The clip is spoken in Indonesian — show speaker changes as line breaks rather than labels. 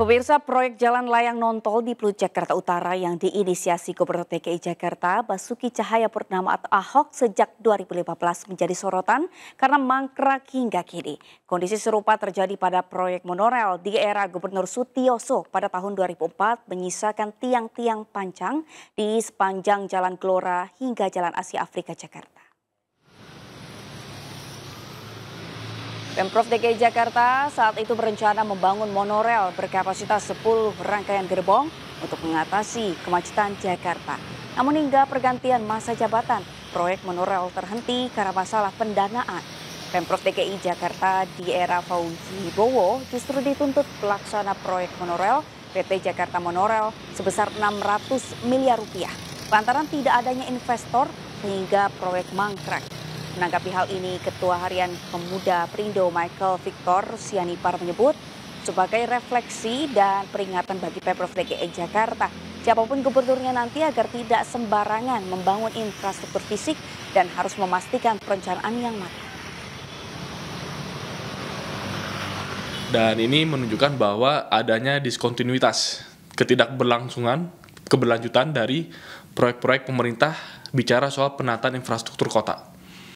Pemirsa proyek jalan layang nontol di Pluit Jakarta Utara yang diinisiasi Gubernur DKI Jakarta Basuki Cahaya Purnama atau Ahok sejak 2015 menjadi sorotan karena mangkrak hingga kini. Kondisi serupa terjadi pada proyek monorel di era Gubernur Sutioso pada tahun 2004 menyisakan tiang-tiang panjang di sepanjang Jalan Gelora hingga Jalan Asia Afrika Jakarta. Pemprov DKI Jakarta saat itu berencana membangun monorel berkapasitas 10 rangkaian gerbong untuk mengatasi kemacetan Jakarta. Namun hingga pergantian masa jabatan, proyek monorel terhenti karena masalah pendanaan. Pemprov DKI Jakarta di era Fauzi Bowo justru dituntut pelaksana proyek monorel PT Jakarta Monorel sebesar 600 miliar rupiah. Lantaran tidak adanya investor hingga proyek mangkrak. Menanggapi hal ini, Ketua Harian Pemuda Perindo Michael Victor Sianipar menyebut, sebagai refleksi dan peringatan bagi Pemprov DKI e Jakarta, siapapun gubernurnya nanti agar tidak sembarangan membangun infrastruktur fisik dan harus memastikan perencanaan yang matang.
Dan ini menunjukkan bahwa adanya diskontinuitas, ketidakberlangsungan, keberlanjutan dari proyek-proyek pemerintah bicara soal penataan infrastruktur kota.